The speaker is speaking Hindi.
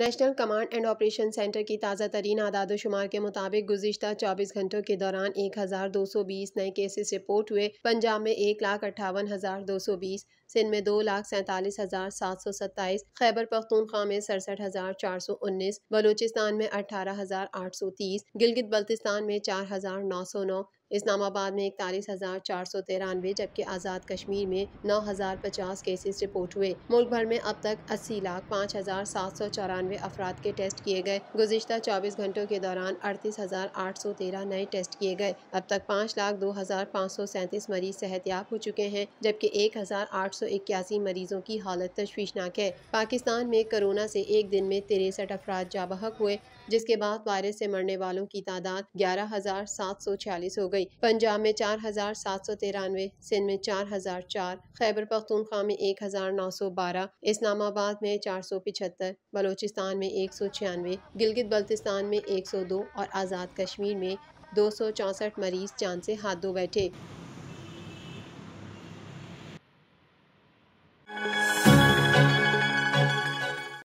national command and operation centre की ताज़ा तरीन आदाद शुमार के मुताबिक गुजशत चौबीस घंटों के दौरान एक हज़ार दो सौ बीस नए केसेस रिपोर्ट हुए पंजाब में एक लाख अट्ठावन हज़ार दो सौ बीस सिंध में दो लाख सैंतालीस हज़ार सात सौ सत्ताईस खैबर पख्तूनख्वा में सड़सठ हज़ार चार सौ उन्नीस बलूचिस्तान में अठारह हज़ार आठ सौ तीस गिलगित बल्तिस्तान में चार हज़ार नौ सौ नौ इस्लामाबाद में इकतालीस हज़ार चार सौ तिरानवे जबकि आज़ाद कश्मीर में नौ हज़ार पचास केसेस रिपोर्ट हुए मुल्क भर में अब तक अस्सी लाख पाँच हज़ार सात सौ चौरानवे अफराद के टेस्ट किए गए गुजशत चौबीस घंटों के दौरान अड़तीस हज़ार आठ सौ तेरह नए टेस्ट किए गए अब तक पाँच लाख दो हज़ार पाँच सौ सैंतीस मरीज सेहतियाब हो चुके हैं जबकि एक हज़ार आठ सौ इक्यासी मरीजों की हालत तशवीशनाक है पाकिस्तान में कोरोना से एक दिन में तिरसठ अफराद जाबहक हुए जिसके बाद वायरस से मरने वालों की तादाद ग्यारह हजार सात सौ छियालीस हो गई पंजाब में चार हजार सात सौ तिरानवे सिंध में चार हजार चार खैबर पख्तूनख्वा में एक हजार नौ सौ बारह इस्लामाबाद में चार सौ पिछहत्तर बलोचिस्तान में एक सौ छियानवे गिलगित बल्तिस्तान में एक सौ दो और आज़ाद कश्मीर में दो सौ चौंसठ मरीज चांद से हाथ धो बैठे